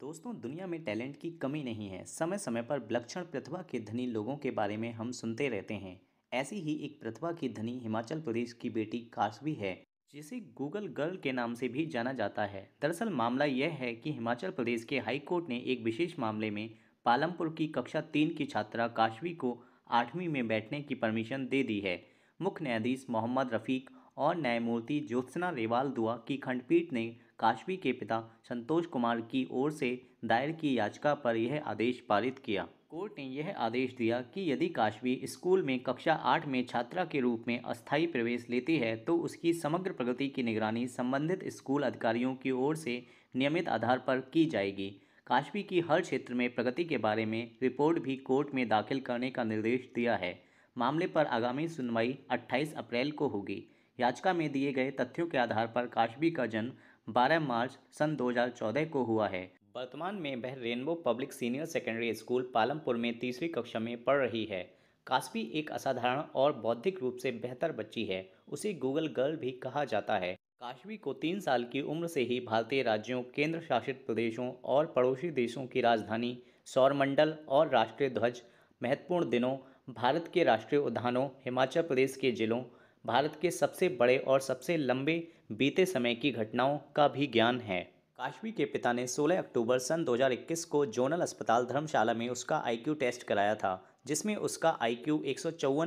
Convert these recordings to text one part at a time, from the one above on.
दोस्तों दुनिया में टैलेंट की कमी नहीं है समय समय पर विलक्षण प्रतिभा के धनी लोगों के बारे में हम सुनते रहते हैं ऐसी ही एक प्रतिभा की धनी हिमाचल प्रदेश की बेटी काशवी है जिसे गूगल गर्ल के नाम से भी जाना जाता है दरअसल मामला यह है कि हिमाचल प्रदेश के हाईकोर्ट ने एक विशेष मामले में पालमपुर की कक्षा तीन की छात्रा काशवी को आठवीं में बैठने की परमिशन दे दी है मुख्य न्यायाधीश मोहम्मद रफ़ीक और न्यायमूर्ति ज्योत्सना रेवाल दुआ की खंडपीठ ने काशवी के पिता संतोष कुमार की ओर से दायर की याचिका पर यह आदेश पारित किया कोर्ट ने यह आदेश दिया कि यदि काशवी स्कूल में कक्षा आठ में छात्रा के रूप में अस्थायी प्रवेश लेती है तो उसकी समग्र प्रगति की निगरानी संबंधित स्कूल अधिकारियों की ओर से नियमित आधार पर की जाएगी काशवी की हर क्षेत्र में प्रगति के बारे में रिपोर्ट भी कोर्ट में दाखिल करने का निर्देश दिया है मामले पर आगामी सुनवाई 28 अप्रैल को होगी याचिका में दिए गए तथ्यों के आधार पर काशवी का जन्म 12 मार्च सन 2014 को हुआ है वर्तमान में वह rainbow public senior secondary school Palampur में तीसरी कक्षा में पढ़ रही है कास्पी एक असाधारण और बौद्धिक रूप से बेहतर बच्ची है उसे गूगल गर्ल भी कहा जाता है काशवी को तीन साल की उम्र से ही भारतीय राज्यों केंद्र शासित प्रदेशों और पड़ोसी देशों की राजधानी सौरमंडल और राष्ट्रीय ध्वज महत्वपूर्ण दिनों भारत के राष्ट्रीय उद्यानों हिमाचल प्रदेश के जिलों भारत के सबसे बड़े और सबसे लंबे बीते समय की घटनाओं का भी ज्ञान है काशवी के पिता ने 16 अक्टूबर सन 2021 को जोनल अस्पताल धर्मशाला में उसका आईक्यू टेस्ट कराया था जिसमें उसका आईक्यू एक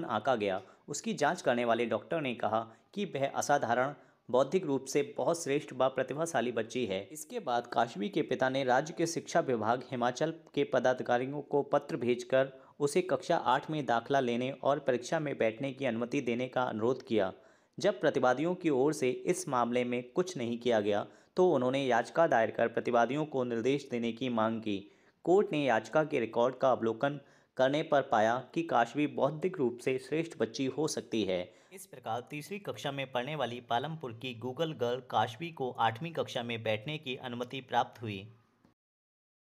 आंका गया उसकी जांच करने वाले डॉक्टर ने कहा कि वह असाधारण बौद्धिक रूप से बहुत श्रेष्ठ व प्रतिभाशाली बच्ची है इसके बाद काशवी के पिता ने राज्य के शिक्षा विभाग हिमाचल के पदाधिकारियों को पत्र भेजकर उसे कक्षा आठ में दाखिला लेने और परीक्षा में बैठने की अनुमति देने का अनुरोध किया जब प्रतिवादियों की ओर से इस मामले में कुछ नहीं किया गया तो उन्होंने याचिका दायर कर प्रतिवादियों को निर्देश देने की मांग की कोर्ट ने याचिका के रिकॉर्ड का अवलोकन करने पर पाया कि काशवी बौद्धिक रूप से श्रेष्ठ बच्ची हो सकती है इस प्रकार तीसरी कक्षा में पढ़ने वाली पालमपुर की गूगल गर्ल काशवी को आठवीं कक्षा में बैठने की अनुमति प्राप्त हुई